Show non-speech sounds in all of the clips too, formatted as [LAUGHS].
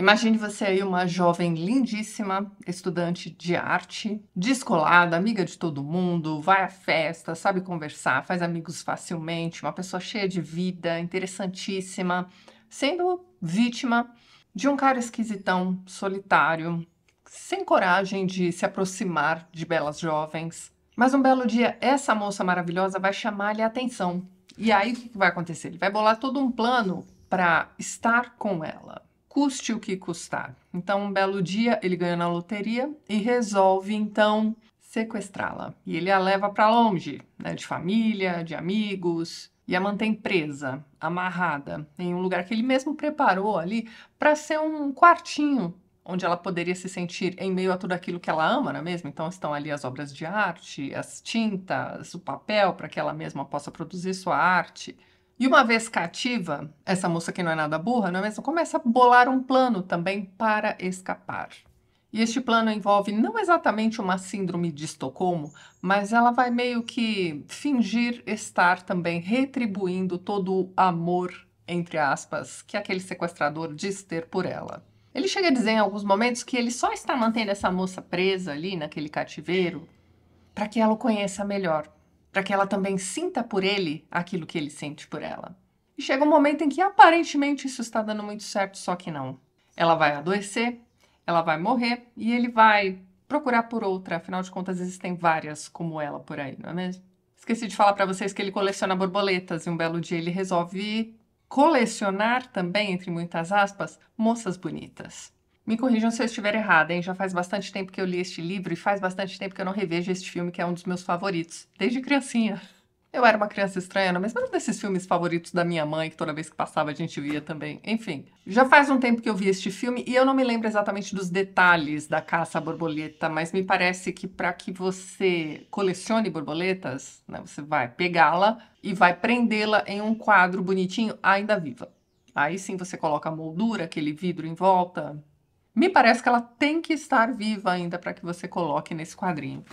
Imagine você aí uma jovem lindíssima, estudante de arte, descolada, amiga de todo mundo, vai à festa, sabe conversar, faz amigos facilmente, uma pessoa cheia de vida, interessantíssima, sendo vítima de um cara esquisitão, solitário, sem coragem de se aproximar de belas jovens. Mas um belo dia, essa moça maravilhosa vai chamar-lhe a atenção. E aí o que vai acontecer? Ele vai bolar todo um plano para estar com ela custe o que custar. Então, um belo dia, ele ganha na loteria e resolve então sequestrá-la. E ele a leva para longe, né, de família, de amigos, e a mantém presa, amarrada, em um lugar que ele mesmo preparou ali para ser um quartinho onde ela poderia se sentir em meio a tudo aquilo que ela ama, não é mesmo? Então estão ali as obras de arte, as tintas, o papel para que ela mesma possa produzir sua arte. E uma vez cativa, essa moça que não é nada burra, não é mesmo? Começa a bolar um plano também para escapar. E este plano envolve não exatamente uma síndrome de Estocolmo, mas ela vai meio que fingir estar também retribuindo todo o amor, entre aspas, que aquele sequestrador diz ter por ela. Ele chega a dizer em alguns momentos que ele só está mantendo essa moça presa ali naquele cativeiro para que ela o conheça melhor, para que ela também sinta por ele aquilo que ele sente por ela. E chega um momento em que aparentemente isso está dando muito certo, só que não. Ela vai adoecer, ela vai morrer e ele vai procurar por outra, afinal de contas existem várias como ela por aí, não é mesmo? Esqueci de falar para vocês que ele coleciona borboletas e um belo dia ele resolve colecionar também, entre muitas aspas, moças bonitas. Me corrijam se eu estiver errada, hein? Já faz bastante tempo que eu li este livro e faz bastante tempo que eu não revejo este filme, que é um dos meus favoritos, desde criancinha. Eu era uma criança estranha, mas era um desses filmes favoritos da minha mãe, que toda vez que passava a gente via também. Enfim, já faz um tempo que eu vi este filme e eu não me lembro exatamente dos detalhes da caça à borboleta, mas me parece que para que você colecione borboletas, né, você vai pegá-la e vai prendê-la em um quadro bonitinho ainda viva. Aí sim você coloca a moldura, aquele vidro em volta, me parece que ela tem que estar viva ainda para que você coloque nesse quadrinho.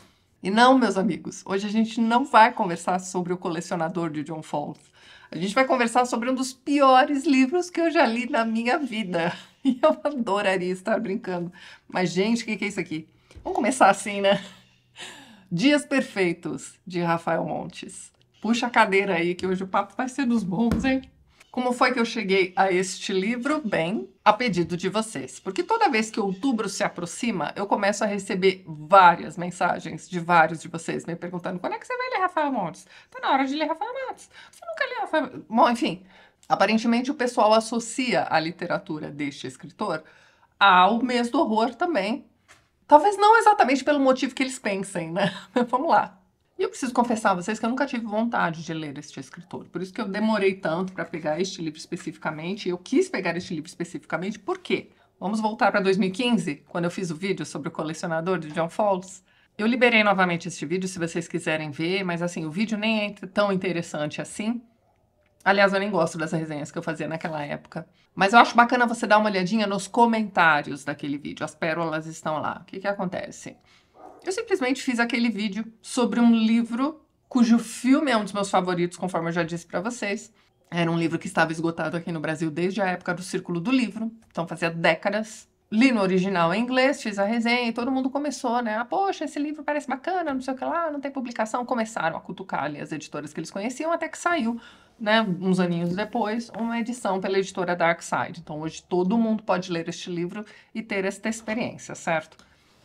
E não, meus amigos, hoje a gente não vai conversar sobre o colecionador de John Falls. A gente vai conversar sobre um dos piores livros que eu já li na minha vida. [LAUGHS] E eu adoraria estar brincando. Mas, gente, o que, que é isso aqui? Vamos começar assim, né? [LAUGHS] Dias Perfeitos, de Rafael Montes. Puxa a cadeira aí, que hoje o papo vai ser dos bons, hein? Como foi que eu cheguei a este livro? Bem, a pedido de vocês. Porque toda vez que outubro se aproxima, eu começo a receber várias mensagens de vários de vocês me perguntando quando é que você vai ler Rafael Montes? Tá na hora de ler Rafael Montes. Você nunca leu Rafael... Bom, enfim, aparentemente o pessoal associa a literatura deste escritor ao mês do horror também. Talvez não exatamente pelo motivo que eles pensem, né? [LAUGHS] Vamos lá. E eu preciso confessar a vocês que eu nunca tive vontade de ler este escritor. Por isso que eu demorei tanto para pegar este livro especificamente. Eu quis pegar este livro especificamente, por quê? Vamos voltar para 2015, quando eu fiz o vídeo sobre o colecionador de John Falls. Eu liberei novamente este vídeo, se vocês quiserem ver, mas assim, o vídeo nem é tão interessante assim. Aliás, eu nem gosto das resenhas que eu fazia naquela época. Mas eu acho bacana você dar uma olhadinha nos comentários daquele vídeo. As pérolas estão lá. O que, que acontece? eu simplesmente fiz aquele vídeo sobre um livro cujo filme é um dos meus favoritos, conforme eu já disse para vocês. Era um livro que estava esgotado aqui no Brasil desde a época do Círculo do Livro, então fazia décadas. Li no original em inglês, fiz a resenha e todo mundo começou, né? Ah, poxa, esse livro parece bacana, não sei o que lá, não tem publicação. Começaram a cutucar ali as editoras que eles conheciam, até que saiu, né, uns aninhos depois, uma edição pela editora Darkside. Então hoje todo mundo pode ler este livro e ter esta experiência, certo?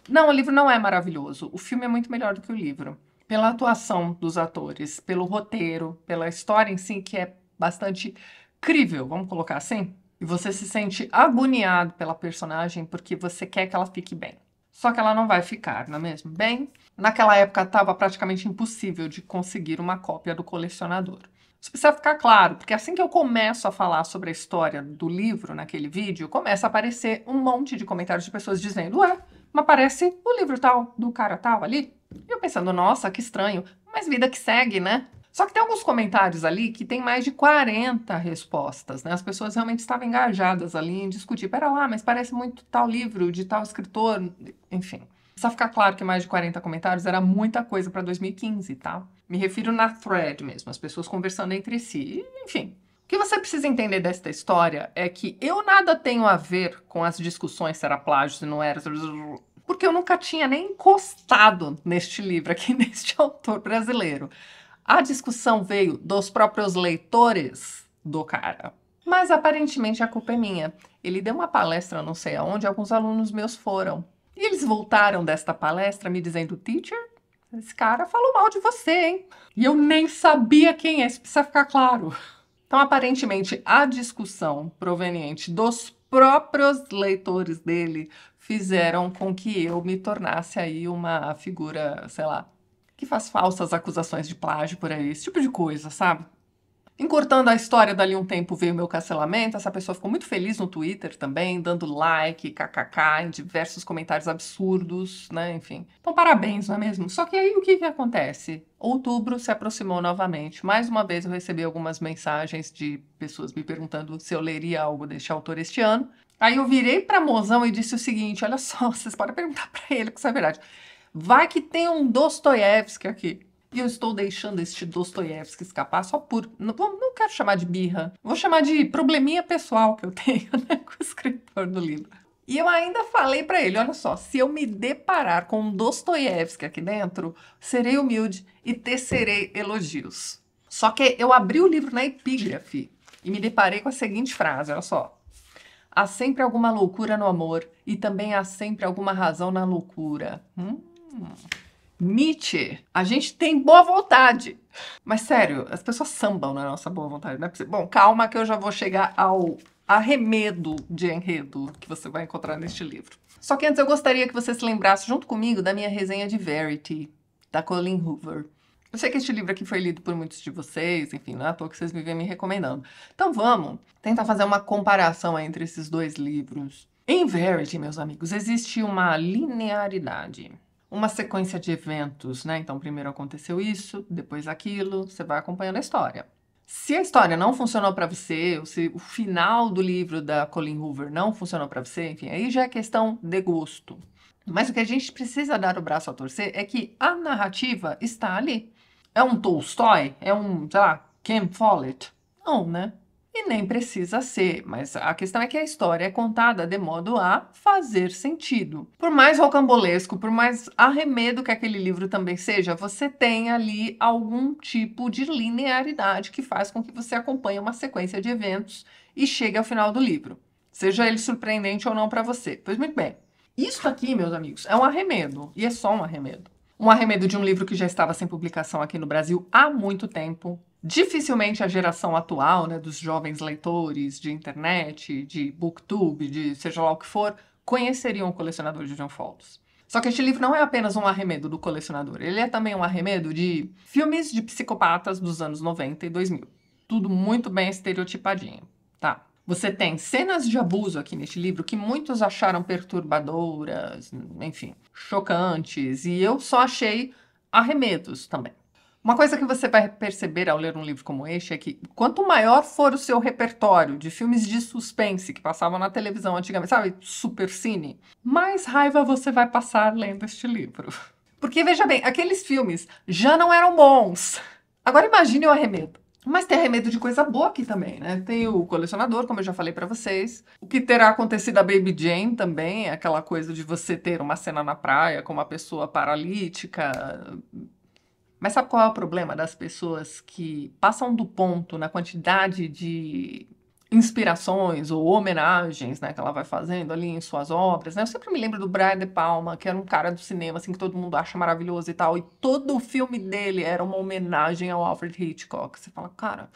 Não, o livro não é maravilhoso. O filme é muito melhor do que o livro. Pela atuação dos atores, pelo roteiro, pela história em si, que é bastante crível, vamos colocar assim? E você se sente agoniado pela personagem porque você quer que ela fique bem. Só que ela não vai ficar, não é mesmo? Bem, naquela época estava praticamente impossível de conseguir uma cópia do colecionador. Isso precisa ficar claro, porque assim que eu começo a falar sobre a história do livro naquele vídeo, começa a aparecer um monte de comentários de pessoas dizendo: Ué, mas aparece o livro tal, do cara tal ali. E eu pensando, nossa, que estranho, mas vida que segue, né? Só que tem alguns comentários ali que tem mais de 40 respostas, né? As pessoas realmente estavam engajadas ali em discutir. Pera lá, mas parece muito tal livro de tal escritor, enfim. Só ficar claro que mais de 40 comentários era muita coisa para 2015, tá? Me refiro na thread mesmo, as pessoas conversando entre si. Enfim, o que você precisa entender desta história é que eu nada tenho a ver com as discussões se era plágio, se não era, porque eu nunca tinha nem encostado neste livro aqui, [LAUGHS] neste autor brasileiro. A discussão veio dos próprios leitores do cara. Mas aparentemente a culpa é minha. Ele deu uma palestra, não sei aonde, alguns alunos meus foram. E eles voltaram desta palestra me dizendo: Teacher, esse cara falou mal de você, hein? E eu nem sabia quem é, isso precisa ficar claro. Então, aparentemente, a discussão proveniente dos próprios leitores dele fizeram com que eu me tornasse aí uma figura, sei lá, que faz falsas acusações de plágio por aí, esse tipo de coisa, sabe? Encurtando a história, dali um tempo veio meu cancelamento. Essa pessoa ficou muito feliz no Twitter também, dando like, kkk, em diversos comentários absurdos, né? Enfim. Então, parabéns, não é mesmo? Só que aí o que, que acontece? Outubro se aproximou novamente. Mais uma vez eu recebi algumas mensagens de pessoas me perguntando se eu leria algo deste autor este ano. Aí eu virei para mozão e disse o seguinte: olha só, [LAUGHS] vocês podem perguntar para ele que isso é verdade. Vai que tem um Dostoiévski aqui. E eu estou deixando este Dostoiévski escapar só por. Não, não quero chamar de birra. Vou chamar de probleminha pessoal que eu [LAUGHS] tenho né, com o escritor do livro. E eu ainda falei para ele: olha só, se eu me deparar com um Dostoiévski aqui dentro, serei humilde e tecerei elogios. Só que eu abri o livro na epígrafe e me deparei com a seguinte frase: olha só. Há sempre alguma loucura no amor e também há sempre alguma razão na loucura. Hum. Nietzsche, a gente tem boa vontade. Mas sério, as pessoas sambam na nossa boa vontade, né? Bom, calma que eu já vou chegar ao arremedo de enredo que você vai encontrar neste livro. Só que antes eu gostaria que você se lembrasse junto comigo da minha resenha de Verity, da Colleen Hoover. Eu sei que este livro aqui foi lido por muitos de vocês, enfim, não é à toa que vocês me vêm me recomendando. Então vamos tentar fazer uma comparação entre esses dois livros. Em Verity, meus amigos, existe uma linearidade uma sequência de eventos, né? Então, primeiro aconteceu isso, depois aquilo, você vai acompanhando a história. Se a história não funcionou para você, ou se o final do livro da Colleen Hoover não funcionou para você, enfim, aí já é questão de gosto. Mas o que a gente precisa dar o braço a torcer é que a narrativa está ali. É um Tolstói? É um, sei lá, Ken Follett? Não, né? E nem precisa ser, mas a questão é que a história é contada de modo a fazer sentido. Por mais rocambolesco, por mais arremedo que aquele livro também seja, você tem ali algum tipo de linearidade que faz com que você acompanhe uma sequência de eventos e chegue ao final do livro. Seja ele surpreendente ou não para você. Pois muito bem. Isso aqui, meus amigos, é um arremedo, e é só um arremedo. Um arremedo de um livro que já estava sem publicação aqui no Brasil há muito tempo, dificilmente a geração atual, né, dos jovens leitores de internet, de booktube, de seja lá o que for, conheceriam o colecionador de John Folds. Só que este livro não é apenas um arremedo do colecionador, ele é também um arremedo de filmes de psicopatas dos anos 90 e 2000. Tudo muito bem estereotipadinho, tá? Você tem cenas de abuso aqui neste livro que muitos acharam perturbadoras, enfim, chocantes, e eu só achei arremedos também. Uma coisa que você vai perceber ao ler um livro como este é que quanto maior for o seu repertório de filmes de suspense que passavam na televisão antigamente, sabe, super cine, mais raiva você vai passar lendo este livro. Porque veja bem, aqueles filmes já não eram bons. Agora imagine o arremedo. Mas tem arremedo de coisa boa aqui também, né? Tem o colecionador, como eu já falei para vocês. O que terá acontecido a Baby Jane também, aquela coisa de você ter uma cena na praia com uma pessoa paralítica, mas sabe qual é o problema das pessoas que passam do ponto na quantidade de inspirações ou homenagens, né, que ela vai fazendo ali em suas obras, né? Eu sempre me lembro do Brian De Palma, que era um cara do cinema, assim, que todo mundo acha maravilhoso e tal, e todo o filme dele era uma homenagem ao Alfred Hitchcock. Você fala, cara,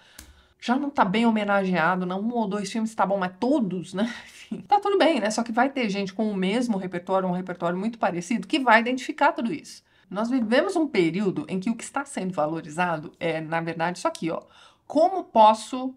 já não tá bem homenageado, não, um ou dois filmes tá bom, mas todos, né? [LAUGHS] Enfim, tá tudo bem, né? Só que vai ter gente com o mesmo repertório, um repertório muito parecido, que vai identificar tudo isso. Nós vivemos um período em que o que está sendo valorizado é, na verdade, isso aqui, ó. Como posso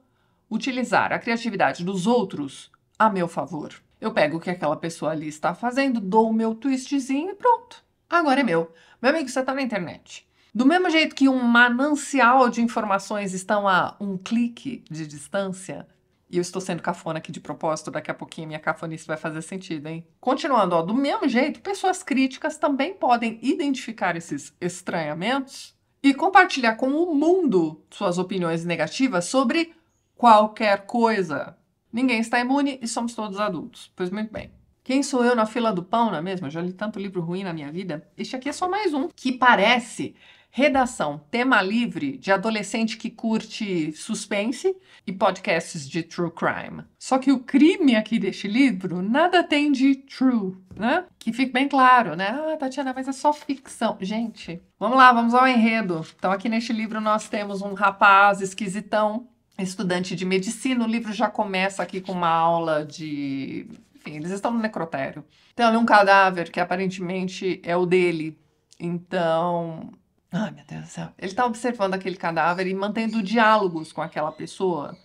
utilizar a criatividade dos outros a meu favor? Eu pego o que aquela pessoa ali está fazendo, dou o meu twistzinho e pronto. Agora é meu. Meu amigo, você está na internet. Do mesmo jeito que um manancial de informações estão a um clique de distância, e eu estou sendo cafona aqui de propósito, daqui a pouquinho minha cafonice vai fazer sentido, hein? Continuando, ó, do mesmo jeito, pessoas críticas também podem identificar esses estranhamentos e compartilhar com o mundo suas opiniões negativas sobre qualquer coisa. Ninguém está imune e somos todos adultos. Pois muito bem. Quem sou eu na fila do pão, não é mesmo? Eu já li tanto livro ruim na minha vida. Este aqui é só mais um que parece Redação, tema livre de adolescente que curte suspense e podcasts de true crime. Só que o crime aqui deste livro nada tem de true, né? Que fique bem claro, né? Ah, Tatiana, mas é só ficção. Gente, vamos lá, vamos ao enredo. Então, aqui neste livro nós temos um rapaz esquisitão, estudante de medicina. O livro já começa aqui com uma aula de. Enfim, eles estão no necrotério. Tem então, ali é um cadáver que aparentemente é o dele. Então, Ai, meu Deus do céu. Ele está observando aquele cadáver e mantendo diálogos com aquela pessoa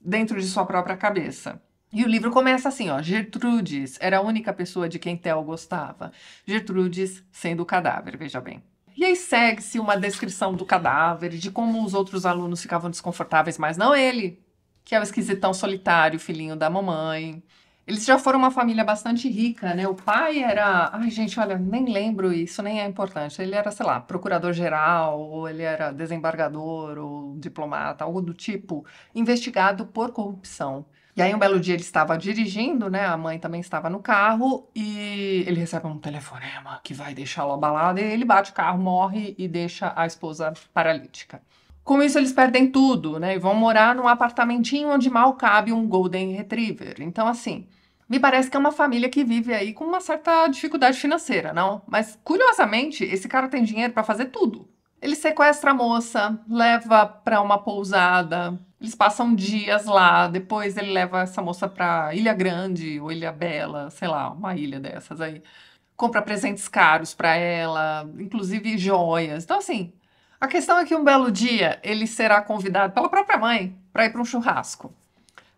dentro de sua própria cabeça. E o livro começa assim, ó. Gertrudes era a única pessoa de quem Theo gostava. Gertrudes sendo o cadáver, veja bem. E aí segue-se uma descrição do cadáver, de como os outros alunos ficavam desconfortáveis, mas não ele, que é o esquisitão solitário, filhinho da mamãe. Eles já foram uma família bastante rica, né? O pai era. Ai, gente, olha, nem lembro, isso nem é importante. Ele era, sei lá, procurador-geral, ou ele era desembargador, ou diplomata, algo do tipo, investigado por corrupção. E aí, um belo dia, ele estava dirigindo, né? A mãe também estava no carro, e ele recebe um telefonema que vai deixá-lo abalado, e ele bate o carro, morre e deixa a esposa paralítica. Com isso, eles perdem tudo, né? E vão morar num apartamentinho onde mal cabe um Golden Retriever. Então, assim, me parece que é uma família que vive aí com uma certa dificuldade financeira, não? Mas, curiosamente, esse cara tem dinheiro para fazer tudo. Ele sequestra a moça, leva para uma pousada, eles passam dias lá, depois ele leva essa moça para Ilha Grande ou Ilha Bela, sei lá, uma ilha dessas aí. Compra presentes caros para ela, inclusive joias. Então, assim, a questão é que um belo dia ele será convidado pela própria mãe para ir para um churrasco.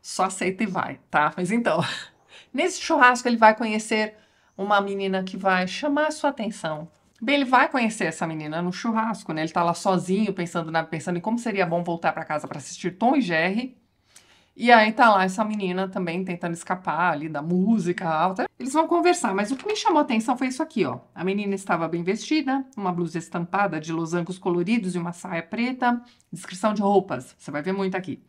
Só aceita e vai, tá? Mas então, [LAUGHS] nesse churrasco ele vai conhecer uma menina que vai chamar a sua atenção. Bem, ele vai conhecer essa menina no churrasco, né? Ele tá lá sozinho, pensando, na, pensando em como seria bom voltar para casa para assistir Tom e Jerry. E aí tá lá essa menina também tentando escapar ali da música alta. Eles vão conversar, mas o que me chamou a atenção foi isso aqui, ó. A menina estava bem vestida, uma blusa estampada de losangos coloridos e uma saia preta. Descrição de roupas, você vai ver muito aqui.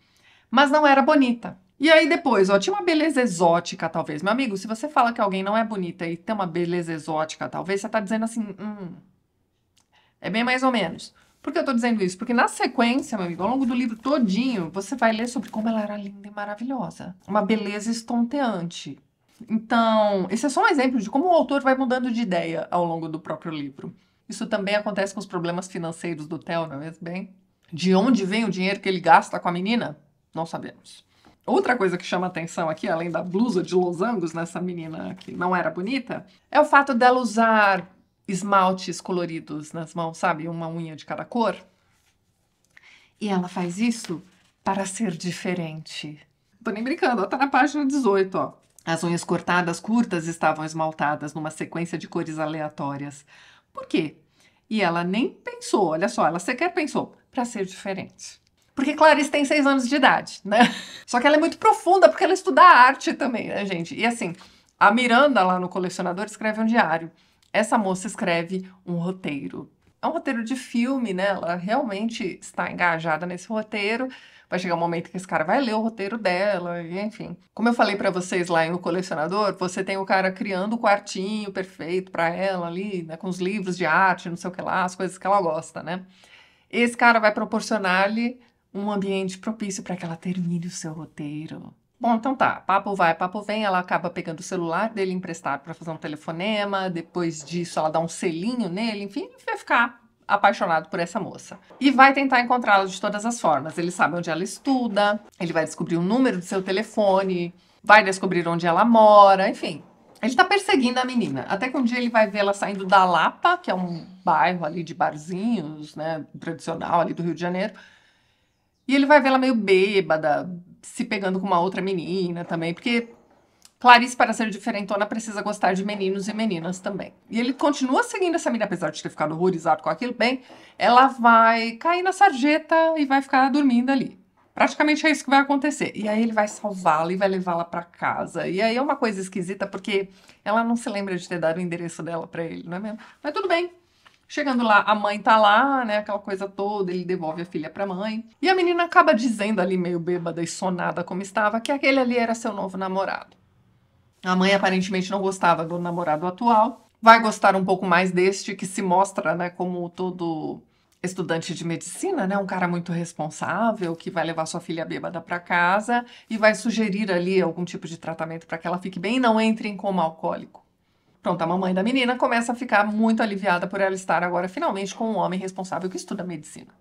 Mas não era bonita. E aí depois, ó, tinha uma beleza exótica, talvez. Meu amigo, se você fala que alguém não é bonita e tem uma beleza exótica, talvez, você tá dizendo assim, hum... É bem mais ou menos. Por que eu estou dizendo isso? Porque na sequência, meu amigo, ao longo do livro todinho, você vai ler sobre como ela era linda e maravilhosa. Uma beleza estonteante. Então, esse é só um exemplo de como o autor vai mudando de ideia ao longo do próprio livro. Isso também acontece com os problemas financeiros do Theo, não é mesmo bem? De onde vem o dinheiro que ele gasta com a menina? Não sabemos. Outra coisa que chama atenção aqui, além da blusa de losangos nessa menina que não era bonita, é o fato dela usar esmaltes coloridos nas mãos, sabe? Uma unha de cada cor. E ela faz isso para ser diferente. Tô nem brincando, ó, tá na página 18, ó. As unhas cortadas curtas estavam esmaltadas numa sequência de cores aleatórias. Por quê? E ela nem pensou, olha só, ela sequer pensou, para ser diferente. Porque Clarice tem seis anos de idade, né? [LAUGHS] Só que ela é muito profunda, porque ela estuda arte também, né, gente? E assim, a Miranda, lá no Colecionador, escreve um diário essa moça escreve um roteiro. É um roteiro de filme, né? Ela realmente está engajada nesse roteiro. Vai chegar um momento que esse cara vai ler o roteiro dela, enfim. Como eu falei para vocês lá no colecionador, você tem o cara criando o quartinho perfeito para ela ali, né, com os livros de arte, não sei o que lá, as coisas que ela gosta, né? Esse cara vai proporcionar-lhe um ambiente propício para que ela termine o seu roteiro. Bom, então tá. Papo vai, papo vem. Ela acaba pegando o celular dele emprestado para fazer um telefonema. Depois disso, ela dá um selinho nele. Enfim, ele vai ficar apaixonado por essa moça. E vai tentar encontrá-la de todas as formas. Ele sabe onde ela estuda, ele vai descobrir o número do seu telefone, vai descobrir onde ela mora, enfim. Ele tá perseguindo a menina. Até que um dia ele vai vê-la saindo da Lapa, que é um bairro ali de barzinhos, né, tradicional ali do Rio de Janeiro. E ele vai vê-la meio bêbada, se pegando com uma outra menina também, porque Clarice, para ser diferentona, precisa gostar de meninos e meninas também. E ele continua seguindo essa menina, apesar de ter ficado horrorizado com aquilo. Bem, ela vai cair na sarjeta e vai ficar dormindo ali. Praticamente é isso que vai acontecer. E aí ele vai salvá-la e vai levá-la para casa. E aí é uma coisa esquisita, porque ela não se lembra de ter dado o endereço dela para ele, não é mesmo? Mas tudo bem, Chegando lá, a mãe tá lá, né? Aquela coisa toda, ele devolve a filha pra mãe. E a menina acaba dizendo ali, meio bêbada e sonada como estava, que aquele ali era seu novo namorado. A mãe aparentemente não gostava do namorado atual, vai gostar um pouco mais deste que se mostra, né, como todo estudante de medicina, né, um cara muito responsável que vai levar sua filha bêbada para casa e vai sugerir ali algum tipo de tratamento para que ela fique bem e não entre em coma alcoólico. Pronto, a mamãe da menina começa a ficar muito aliviada por ela estar agora finalmente com um homem responsável que estuda medicina.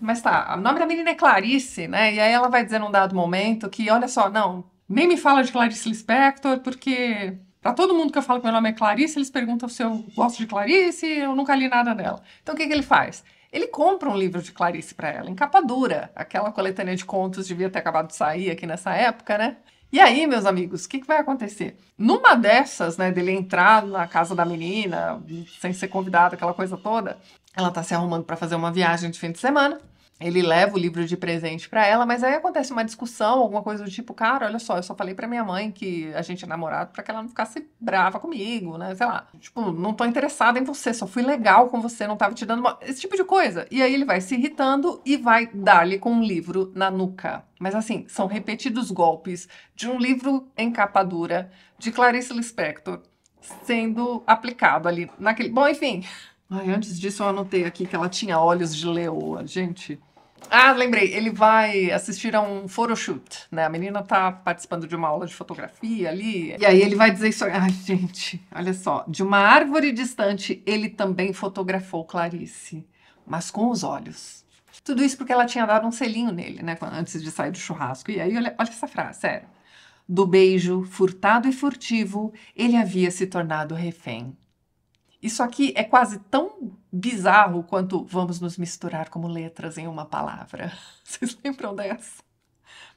Mas tá, o nome da menina é Clarice, né? E aí ela vai dizer num dado momento que, olha só, não, nem me fala de Clarice Lispector, porque para todo mundo que eu falo que meu nome é Clarice, eles perguntam se eu gosto de Clarice, eu nunca li nada dela. Então o que, que ele faz? Ele compra um livro de Clarice para ela, em capa dura. Aquela coletânea de contos devia ter acabado de sair aqui nessa época, né? E aí, meus amigos, o que, que, vai acontecer? Numa dessas, né, dele entrar na casa da menina, sem ser convidado, aquela coisa toda, ela tá se arrumando para fazer uma viagem de fim de semana ele leva o livro de presente para ela, mas aí acontece uma discussão, alguma coisa do tipo, cara, olha só, eu só falei para minha mãe que a gente é namorado para que ela não ficasse brava comigo, né? Sei lá. Tipo, não tô interessada em você, só fui legal com você, não tava te dando uma... esse tipo de coisa. E aí ele vai se irritando e vai dar-lhe com um livro na nuca. Mas assim, são repetidos golpes de um livro em capa dura de Clarice Lispector sendo aplicado ali naquele. Bom, enfim. Ai, antes disso eu anotei aqui que ela tinha olhos de leoa, gente. Ah, lembrei, ele vai assistir a um photoshoot, né? A menina tá participando de uma aula de fotografia ali. E aí ele vai dizer isso. Ai, gente, olha só. De uma árvore distante, ele também fotografou Clarice, mas com os olhos. Tudo isso porque ela tinha dado um selinho nele, né? Antes de sair do churrasco. E aí, olha, olha essa frase, sério. Do beijo, furtado e furtivo, ele havia se tornado refém. Isso aqui é quase tão bizarro quanto vamos nos misturar como letras em uma palavra. [LAUGHS] Vocês lembram dessa?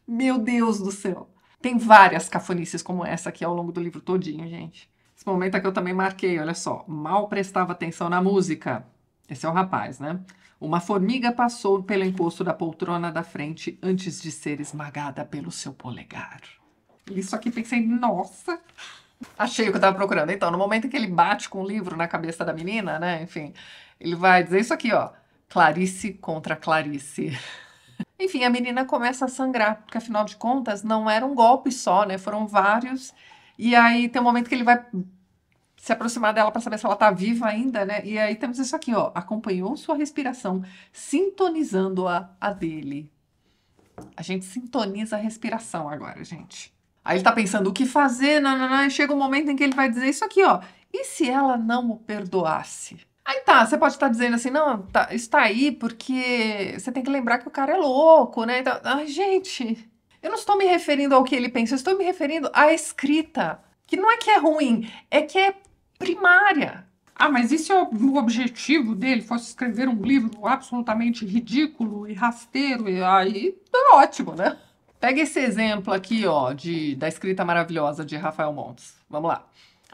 Meu Deus do céu! Tem várias cafonices como essa aqui ao longo do livro todinho, gente. Esse momento aqui eu também marquei, olha só. Mal prestava atenção na música. Esse é o rapaz, né? Uma formiga passou pelo encosto da poltrona da frente antes de ser esmagada pelo seu polegar. Isso aqui pensei, nossa, Achei o que eu tava procurando. Então, no momento em que ele bate com o livro na cabeça da menina, né? Enfim, ele vai dizer isso aqui, ó. Clarice contra Clarice. [LAUGHS] Enfim, a menina começa a sangrar, porque afinal de contas não era um golpe só, né? Foram vários. E aí tem um momento que ele vai se aproximar dela para saber se ela tá viva ainda, né? E aí temos isso aqui, ó. Acompanhou sua respiração, sintonizando-a a dele. A gente sintoniza a respiração agora, gente. Aí ele tá pensando o que fazer, nananã, e chega um momento em que ele vai dizer isso aqui, ó. E se ela não o perdoasse? Aí tá, você pode estar tá dizendo assim, não, tá, está aí porque você tem que lembrar que o cara é louco, né? Então, ai, gente, eu não estou me referindo ao que ele pensa, eu estou me referindo à escrita, que não é que é ruim, é que é primária. Ah, mas e se o objetivo dele fosse escrever um livro absolutamente ridículo e rasteiro? E aí, tá ótimo, né? Pega esse exemplo aqui, ó, de, da escrita maravilhosa de Rafael Montes. Vamos lá.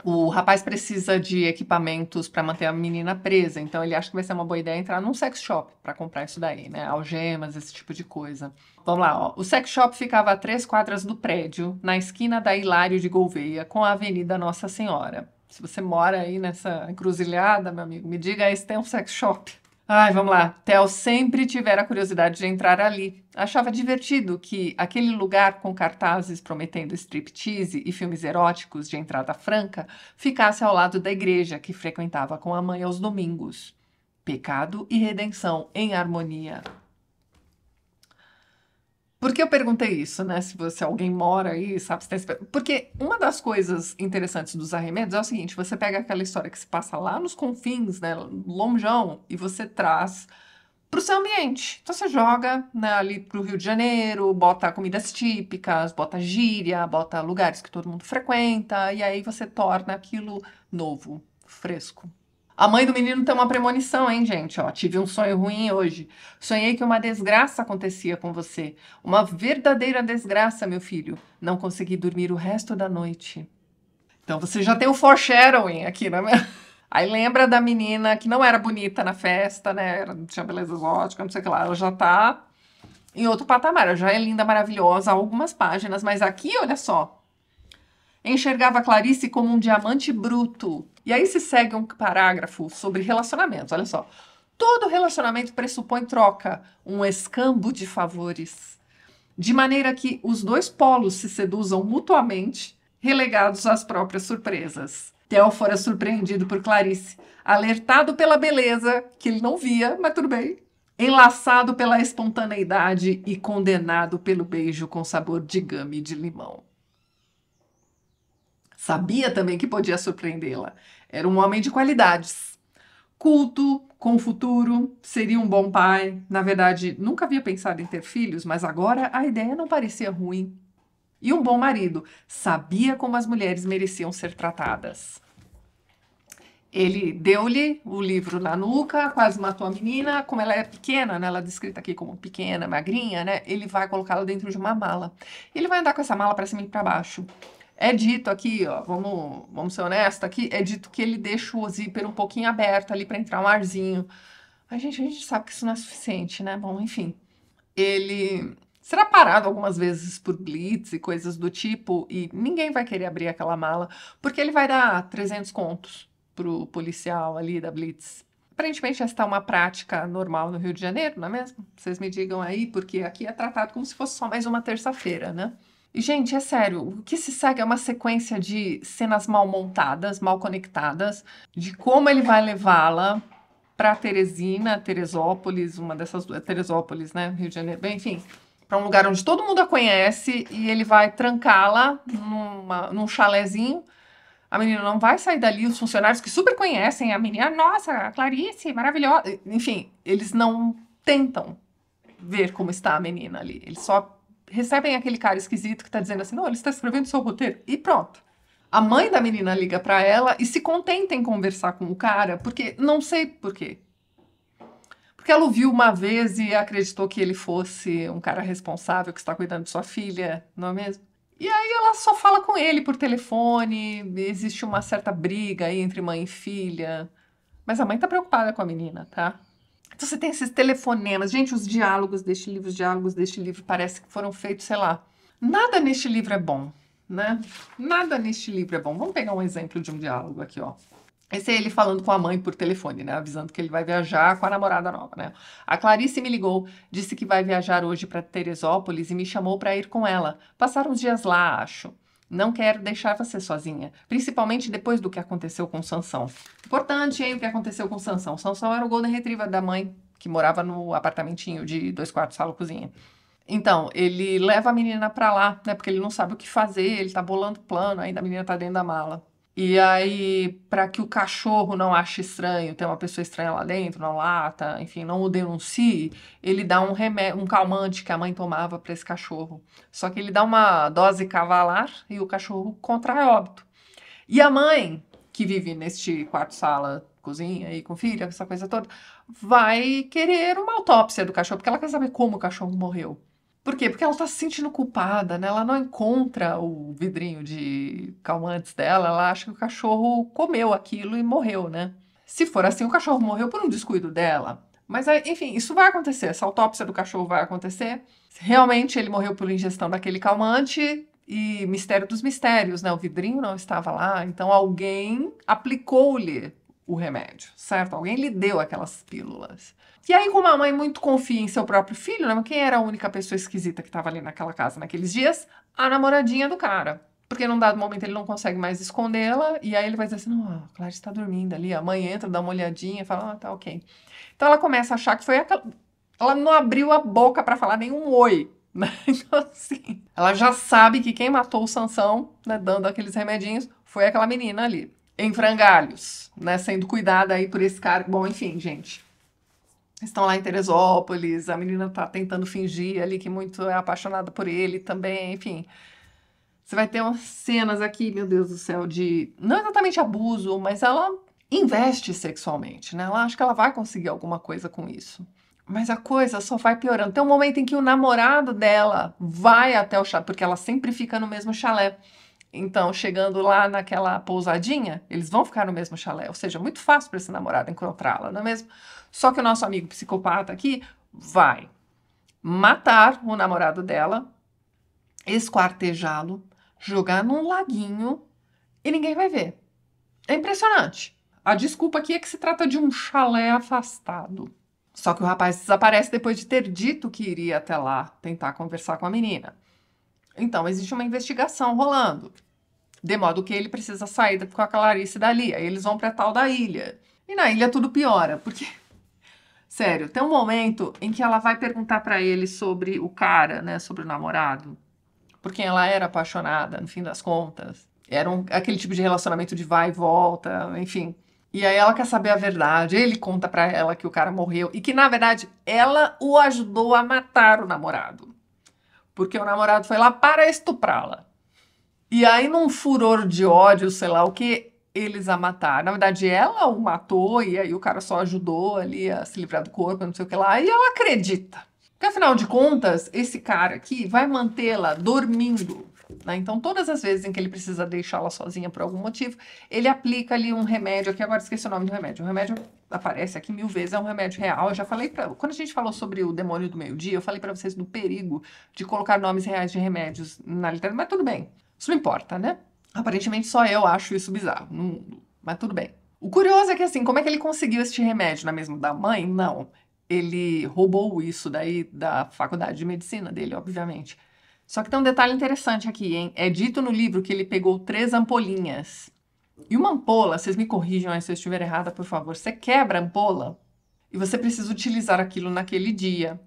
O rapaz precisa de equipamentos para manter a menina presa, então ele acha que vai ser uma boa ideia entrar num sex shop para comprar isso daí, né? Algemas, esse tipo de coisa. Vamos lá, ó. O sex shop ficava a três quadras do prédio, na esquina da Hilário de Gouveia, com a Avenida Nossa Senhora. Se você mora aí nessa encruzilhada, meu amigo, me diga aí se tem um sex shop. Ai, vamos lá. Tel sempre tivera a curiosidade de entrar ali. Achava divertido que aquele lugar com cartazes prometendo striptease e filmes eróticos de entrada franca ficasse ao lado da igreja que frequentava com a mãe aos domingos. Pecado e redenção em harmonia. Por que eu perguntei isso, né? Se você alguém mora aí, sabe? tem tá esse... Porque uma das coisas interessantes dos arremedos é o seguinte: você pega aquela história que se passa lá nos confins, né? Longeão, e você traz para o seu ambiente. Então você joga né, ali para o Rio de Janeiro, bota comidas típicas, bota gíria, bota lugares que todo mundo frequenta, e aí você torna aquilo novo, fresco. A mãe do menino tem uma premonição, hein, gente? Ó, tive um sonho ruim hoje. Sonhei que uma desgraça acontecia com você. Uma verdadeira desgraça, meu filho. Não consegui dormir o resto da noite. Então você já tem o foreshadowing aqui, não é [LAUGHS] Aí lembra da menina que não era bonita na festa, né? Era, tinha beleza exótica, não sei o que lá. Ela já tá em outro patamar. Ela já é linda, maravilhosa, algumas páginas. Mas aqui, olha só. Enxergava Clarice como um diamante bruto e aí se segue um parágrafo sobre relacionamentos. Olha só. Todo relacionamento pressupõe troca, um escambo de favores, de maneira que os dois polos se seduzam mutuamente, relegados às próprias surpresas. Theo fora surpreendido por Clarice, alertado pela beleza que ele não via, mas tudo bem, enlaçado pela espontaneidade e condenado pelo beijo com sabor de gama e de limão. Sabia também que podia surpreendê-la era um homem de qualidades. Culto, com futuro, seria um bom pai. Na verdade, nunca havia pensado em ter filhos, mas agora a ideia não parecia ruim. E um bom marido, sabia como as mulheres mereciam ser tratadas. Ele deu-lhe o livro na nuca, quase matou a menina. Como ela é pequena, né? ela é descrita aqui como pequena, magrinha, né? Ele vai colocá-la dentro de uma mala. Ele vai andar com essa mala para cima e para baixo. É dito aqui, ó, vamos, vamos ser honestos aqui, é dito que ele deixa o zíper um pouquinho aberto ali para entrar um arzinho. A gente, a gente sabe que isso não é suficiente, né? Bom, enfim. Ele será parado algumas vezes por blitz e coisas do tipo, e ninguém vai querer abrir aquela mala, porque ele vai dar 300 contos pro policial ali da blitz. Aparentemente essa está uma prática normal no Rio de Janeiro, não é mesmo? Vocês me digam aí, porque aqui é tratado como se fosse só mais uma terça-feira, né? Gente, é sério, o que se segue é uma sequência de cenas mal montadas, mal conectadas, de como ele vai levá-la para Teresina, Teresópolis, uma dessas duas, Teresópolis, né, Rio de Janeiro, bem, enfim, para um lugar onde todo mundo a conhece e ele vai trancá-la num chalézinho. A menina não vai sair dali, os funcionários que super conhecem a menina, nossa, a Clarice, maravilhosa, enfim, eles não tentam ver como está a menina ali, eles só recebem aquele cara esquisito que tá dizendo assim: não, ele está escrevendo seu roteiro, e pronto. A mãe da menina liga para ela e se contenta em conversar com o cara, porque não sei por quê. Porque ela o viu uma vez e acreditou que ele fosse um cara responsável que está cuidando de sua filha, não é mesmo? E aí ela só fala com ele por telefone, existe uma certa briga aí entre mãe e filha. Mas a mãe tá preocupada com a menina, tá? Então você tem esses telefonemas. Gente, os diálogos deste livro, os diálogos deste livro parece que foram feitos, sei lá. Nada neste livro é bom, né? Nada neste livro é bom. Vamos pegar um exemplo de um diálogo aqui, ó. Esse é ele falando com a mãe por telefone, né? Avisando que ele vai viajar com a namorada nova, né? A Clarice me ligou, disse que vai viajar hoje para Teresópolis e me chamou para ir com ela. Passaram uns dias lá, acho. Não quero deixar você sozinha, principalmente depois do que aconteceu com Sansão. Importante, hein, o que aconteceu com Sansão. Sansão era o golden retriever da mãe, que morava no apartamentinho de dois quartos, sala, cozinha. Então, ele leva a menina para lá, né? Porque ele não sabe o que fazer, ele tá bolando plano, ainda a menina tá dentro da mala. E aí, para que o cachorro não ache estranho, tem uma pessoa estranha lá dentro, na lata, enfim, não o denuncie, ele dá um remédio, um calmante que a mãe tomava para esse cachorro. Só que ele dá uma dose cavalar e o cachorro contrai óbito. E a mãe, que vive neste quarto sala cozinha e com filha, essa coisa toda, vai querer uma autópsia do cachorro, porque ela quer saber como o cachorro morreu. Por quê? Porque ela está se sentindo culpada, né? Ela não encontra o vidrinho de calmantes dela, ela acha que o cachorro comeu aquilo e morreu, né? Se for assim, o cachorro morreu por um descuido dela. Mas, enfim, isso vai acontecer. Essa autópsia do cachorro vai acontecer. Realmente ele morreu por ingestão daquele calmante, e mistério dos mistérios, né? O vidrinho não estava lá, então alguém aplicou-lhe o remédio, certo? Alguém lhe deu aquelas pílulas. E aí, como a mãe muito confia em seu próprio filho, né? quem era a única pessoa esquisita que estava ali naquela casa naqueles dias? A namoradinha do cara. Porque num dado momento ele não consegue mais escondê-la, e aí ele vai dizer assim: não, a Clara está dormindo ali. A mãe entra, dá uma olhadinha, fala: ah, tá ok. Então ela começa a achar que foi aquela. Ela não abriu a boca para falar nenhum oi. Né? [LAUGHS] Então, assim, ela já sabe que quem matou o Sansão, né, dando aqueles remedinhos, foi aquela menina ali em frangalhos, né? Sendo cuidada aí por esse cara. Bom, enfim, gente. Estão lá em Teresópolis, a menina tá tentando fingir ali que muito é apaixonada por ele também, enfim. Você vai ter umas cenas aqui, meu Deus do céu, de não exatamente abuso, mas ela investe sexualmente, né? Ela acha que ela vai conseguir alguma coisa com isso. Mas a coisa só vai piorando. Tem um momento em que o namorado dela vai até o chalé, porque ela sempre fica no mesmo chalé. Então, chegando lá naquela pousadinha, eles vão ficar no mesmo chalé. Ou seja, é muito fácil para esse namorado encontrá-la, não é mesmo? Só que o nosso amigo psicopata aqui vai matar o namorado dela, esquartejá-lo, jogar num laguinho e ninguém vai ver. É impressionante. A desculpa aqui é que se trata de um chalé afastado. Só que o rapaz desaparece depois de ter dito que iria até lá tentar conversar com a menina. Então, existe uma investigação rolando. De modo que ele precisa sair com a Clarice dali. Aí eles vão para tal da ilha. E na ilha tudo piora, porque. [LAUGHS] Sério, tem um momento em que ela vai perguntar para ele sobre o cara, né? Sobre o namorado. Por quem ela era apaixonada, no fim das contas. Era um, aquele tipo de relacionamento de vai e volta, enfim. E aí ela quer saber a verdade. Ele conta para ela que o cara morreu e que, na verdade, ela o ajudou a matar o namorado porque o namorado foi lá para estuprá-la. E aí, num furor de ódio, sei lá o que, eles a mataram. Na verdade, ela o matou e aí o cara só ajudou ali a se livrar do corpo, não sei o que lá. E ela acredita. Porque afinal de contas, esse cara aqui vai mantê-la dormindo né? Então, todas as vezes em que ele precisa deixá-la sozinha por algum motivo, ele aplica ali um remédio, aqui agora esqueci o nome do remédio, o remédio aparece aqui mil vezes, é um remédio real. Eu já falei pra, quando a gente falou sobre o demônio do meio-dia, eu falei para vocês do perigo de colocar nomes reais de remédios na literatura, mas tudo bem. Isso não importa, né? Aparentemente só eu acho isso bizarro, não, mas tudo bem. O curioso é que assim, como é que ele conseguiu este remédio na é mesma da mãe? Não. Ele roubou isso daí da faculdade de medicina dele, obviamente. Só que tem um detalhe interessante aqui, hein? É dito no livro que ele pegou três ampolinhas. E uma ampola, vocês me corrijam aí se eu estiver errada, por favor. Você quebra a ampola e você precisa utilizar aquilo naquele dia.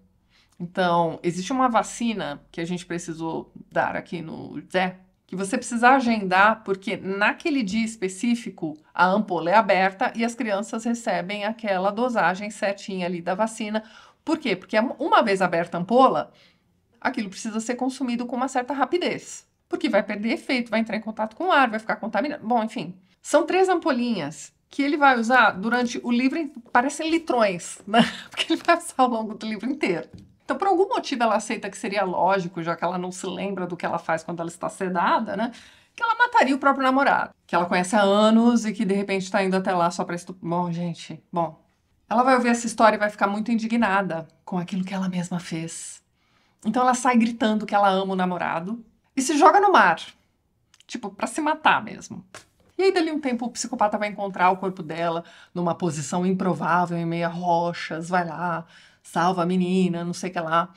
Então, existe uma vacina que a gente precisou dar aqui no Zé, que você precisa agendar, porque naquele dia específico a ampola é aberta e as crianças recebem aquela dosagem certinha ali da vacina. Por quê? Porque é uma vez aberta a ampola, aquilo precisa ser consumido com uma certa rapidez, porque vai perder efeito, vai entrar em contato com o ar, vai ficar contaminado. Bom, enfim, são três ampolinhas que ele vai usar durante o livro, parecem litrões, [LAUGHS] né? Porque ele vai usar ao longo do livro inteiro. Então, por algum motivo, ela aceita que seria lógico, já que ela não se lembra do que ela faz quando ela está sedada, né? Que ela mataria o próprio namorado, que ela conhece há anos e que de repente está indo até lá só para estuprar. Bom, gente, bom. Ela vai ouvir essa história e vai ficar muito indignada com aquilo que ela mesma fez. Então ela sai gritando que ela ama o namorado e se joga no mar. Tipo, para se matar mesmo. E aí, dali um tempo, o psicopata vai encontrar o corpo dela numa posição improvável, em meia rochas, vai lá, salva a menina, não sei o que lá.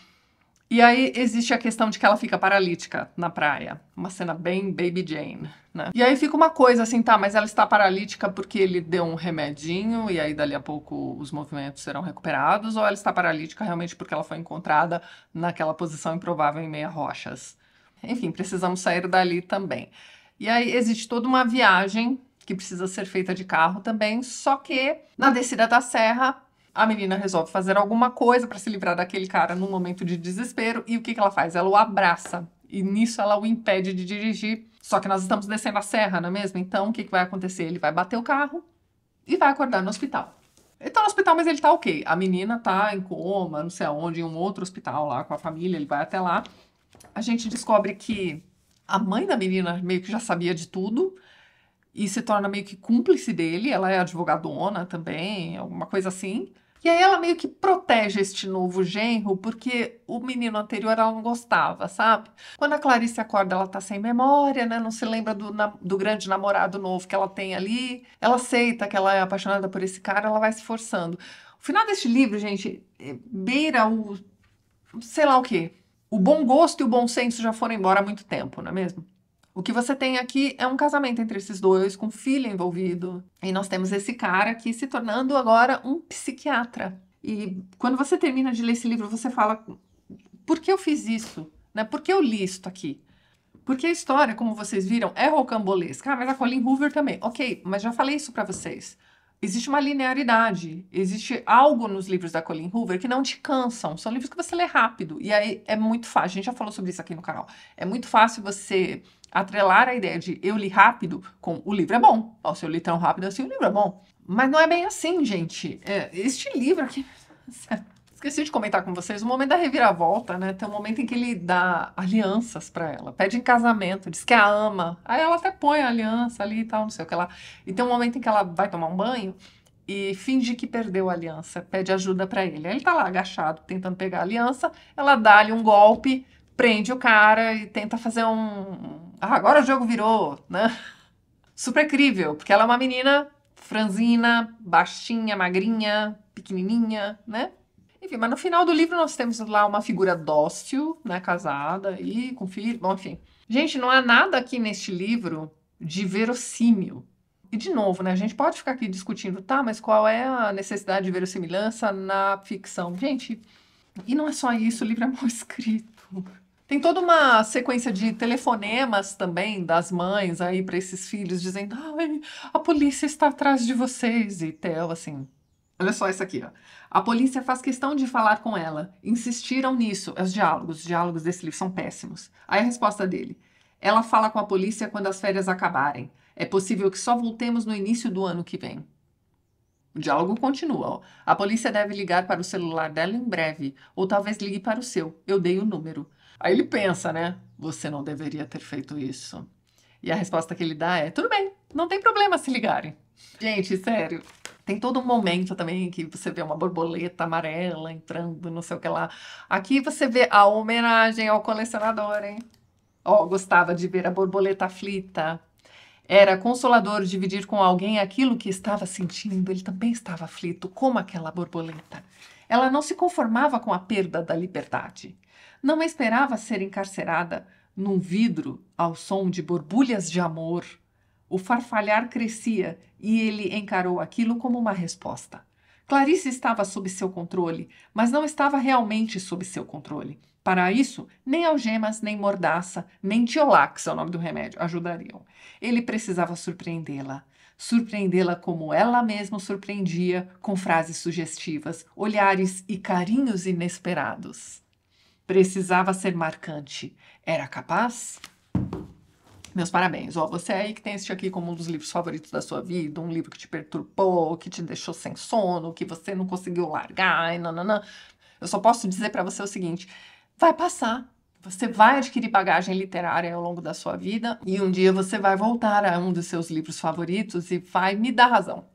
E aí existe a questão de que ela fica paralítica na praia. Uma cena bem Baby Jane, né? E aí fica uma coisa assim, tá, mas ela está paralítica porque ele deu um remedinho e aí dali a pouco os movimentos serão recuperados, ou ela está paralítica realmente porque ela foi encontrada naquela posição improvável em meia rochas. Enfim, precisamos sair dali também. E aí existe toda uma viagem que precisa ser feita de carro também, só que na descida da serra a menina resolve fazer alguma coisa para se livrar daquele cara num momento de desespero e o que, que ela faz? Ela o abraça e nisso ela o impede de dirigir. Só que nós estamos descendo a serra, não é mesmo? Então o que, que vai acontecer? Ele vai bater o carro e vai acordar no hospital. Ele então, tá no hospital, mas ele tá ok. A menina tá em coma, não sei aonde, em um outro hospital lá com a família, ele vai até lá. A gente descobre que a mãe da menina meio que já sabia de tudo e se torna meio que cúmplice dele. Ela é advogadona também, alguma coisa assim. E aí ela meio que protege este novo genro, porque o menino anterior ela não gostava, sabe? Quando a Clarice acorda, ela tá sem memória, né? Não se lembra do, na, do grande namorado novo que ela tem ali. Ela aceita que ela é apaixonada por esse cara, ela vai se forçando. O final deste livro, gente, é, beira o. sei lá o quê. O bom gosto e o bom senso já foram embora há muito tempo, não é mesmo? O que você tem aqui é um casamento entre esses dois, com um filho envolvido. E nós temos esse cara aqui se tornando agora um psiquiatra. E quando você termina de ler esse livro, você fala: por que eu fiz isso? Né? Por que eu li isso aqui? Porque a história, como vocês viram, é rocambolesca. Ah, mas a Colin Hoover também. Ok, mas já falei isso para vocês. Existe uma linearidade, existe algo nos livros da Colleen Hoover que não te cansam. São livros que você lê rápido. E aí é muito fácil. A gente já falou sobre isso aqui no canal. É muito fácil você atrelar a ideia de eu li rápido com o livro é bom. Ó, se eu li tão rápido assim, o livro é bom. Mas não é bem assim, gente. É, este livro aqui. [LAUGHS] Esqueci de comentar com vocês o momento da reviravolta, né? Tem um momento em que ele dá alianças para ela, pede em casamento, diz que a ama. Aí ela até põe a aliança ali e tal, não sei o que lá. E tem um momento em que ela vai tomar um banho e finge que perdeu a aliança, pede ajuda para ele. Aí ele tá lá agachado, tentando pegar a aliança, ela dá-lhe um golpe, prende o cara e tenta fazer um, ah, agora o jogo virou, né? Super crível, porque ela é uma menina franzina, baixinha, magrinha, pequenininha, né? Enfim, mas no final do livro nós temos lá uma figura dócil, né, casada e com filho, bom, enfim. Gente, não há nada aqui neste livro de verossímil. E de novo, né, a gente pode ficar aqui discutindo, tá, mas qual é a necessidade de verossimilhança na ficção? Gente, e não é só isso, o livro é mal [LAUGHS] escrito. Tem toda uma sequência de telefonemas também das mães aí para esses filhos dizendo: "Ai, a polícia está atrás de vocês" e tal, assim. Olha só isso aqui, ó. A polícia faz questão de falar com ela. Insistiram nisso. É os diálogos, os diálogos desse livro são péssimos. Aí a resposta dele: Ela fala com a polícia quando as férias acabarem. É possível que só voltemos no início do ano que vem. O diálogo continua. Ó. A polícia deve ligar para o celular dela em breve, ou talvez ligue para o seu. Eu dei o número. Aí ele pensa, né? Você não deveria ter feito isso. E a resposta que ele dá é: tudo bem, não tem problema se ligarem. Gente, sério. Tem todo um momento também que você vê uma borboleta amarela entrando, não sei o que lá. Aqui você vê a homenagem ao colecionador, hein? Ó, oh, gostava de ver a borboleta aflita. Era consolador dividir com alguém aquilo que estava sentindo. Ele também estava aflito, como aquela borboleta. Ela não se conformava com a perda da liberdade. Não esperava ser encarcerada num vidro ao som de borbulhas de amor. O farfalhar crescia e ele encarou aquilo como uma resposta. Clarice estava sob seu controle, mas não estava realmente sob seu controle. Para isso, nem algemas, nem mordaça, nem tiolax é o nome do remédio, ajudariam. Ele precisava surpreendê-la. Surpreendê-la como ela mesma surpreendia, com frases sugestivas, olhares e carinhos inesperados precisava ser marcante, era capaz? Meus parabéns. Ó, você aí que tem este aqui como um dos livros favoritos da sua vida, um livro que te perturbou, que te deixou sem sono, que você não conseguiu largar e nananã. Eu só posso dizer para você o seguinte: vai passar. Você vai adquirir bagagem literária ao longo da sua vida e um dia você vai voltar a um dos seus livros favoritos e vai me dar razão.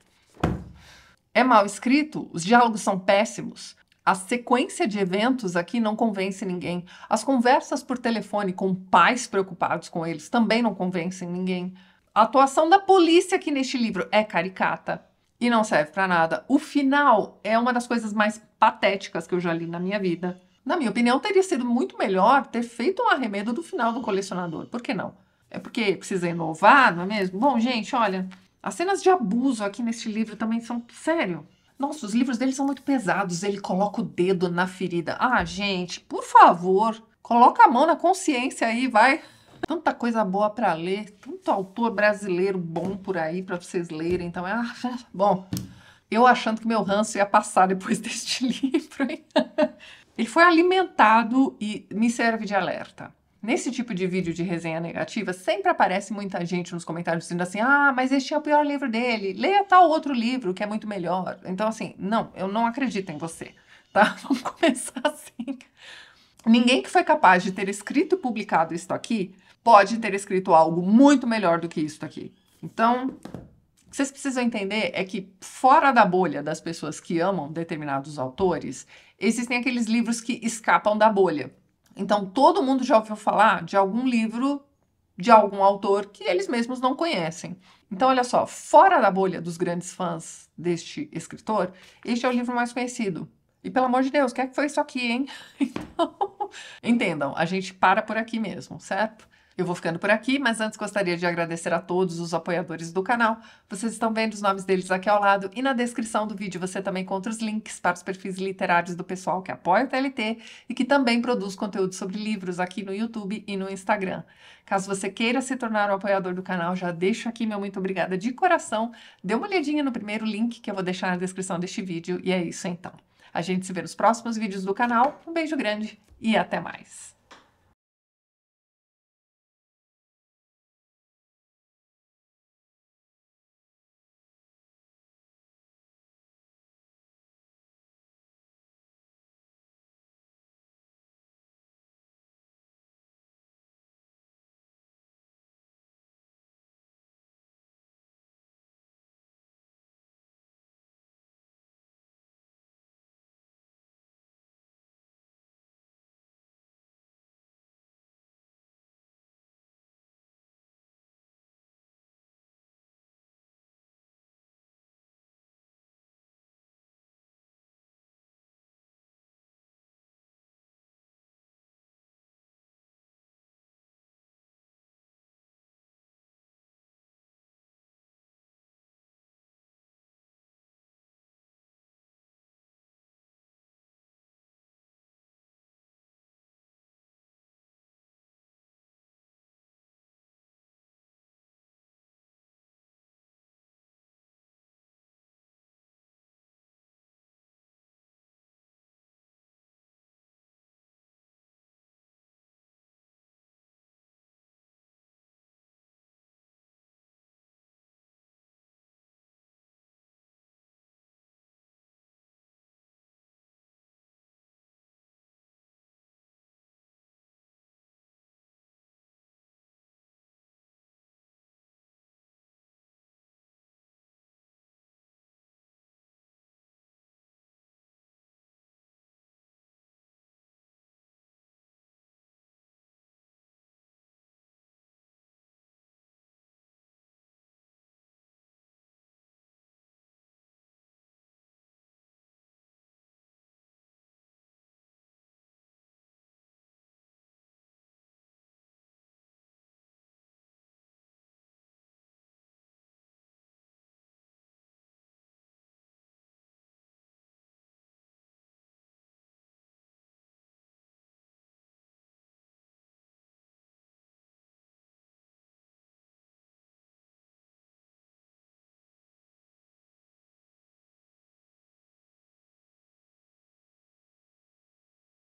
É mal escrito? Os diálogos são péssimos? A sequência de eventos aqui não convence ninguém. As conversas por telefone com pais preocupados com eles também não convencem ninguém. A atuação da polícia aqui neste livro é caricata e não serve para nada. O final é uma das coisas mais patéticas que eu já li na minha vida. Na minha opinião, teria sido muito melhor ter feito um arremedo do final do colecionador. Por que não? É porque precisa inovar, não é mesmo? Bom, gente, olha, as cenas de abuso aqui neste livro também são sério. Nossa, os livros dele são muito pesados, ele coloca o dedo na ferida. Ah, gente, por favor, coloca a mão na consciência aí, vai. Tanta coisa boa para ler, tanto autor brasileiro bom por aí para vocês lerem. Então, é ah, [LAUGHS] bom. Eu achando que meu ranço ia passar depois [LAUGHS] deste livro. Hein? Ele foi alimentado e me serve de alerta. Nesse tipo de vídeo de resenha negativa, sempre aparece muita gente nos comentários dizendo assim: ah, mas este é o pior livro dele, leia tal outro livro que é muito melhor. Então, assim, não, eu não acredito em você, tá? [LAUGHS] Vamos começar assim. Ninguém que foi capaz de ter escrito e publicado isto aqui pode ter escrito algo muito melhor do que isto aqui. Então, o que vocês precisam entender é que, fora da bolha das pessoas que amam determinados autores, existem aqueles livros que escapam da bolha. Então, todo mundo já ouviu falar de algum livro de algum autor que eles mesmos não conhecem. Então, olha só, fora da bolha dos grandes fãs deste escritor, este é o livro mais conhecido. E pelo amor de Deus, o que é que foi isso aqui, hein? [LAUGHS] Então, entendam, a gente para por aqui mesmo, certo? Eu vou ficando por aqui, mas antes gostaria de agradecer a todos os apoiadores do canal. Vocês estão vendo os nomes deles aqui ao lado e na descrição do vídeo você também encontra os links para os perfis literários do pessoal que apoia o TLT e que também produz conteúdo sobre livros aqui no YouTube e no Instagram. Caso você queira se tornar um apoiador do canal, já deixo aqui meu muito obrigada de coração. Dê uma olhadinha no primeiro link que eu vou deixar na descrição deste vídeo e é isso então. A gente se vê nos próximos vídeos do canal. Um beijo grande e até mais!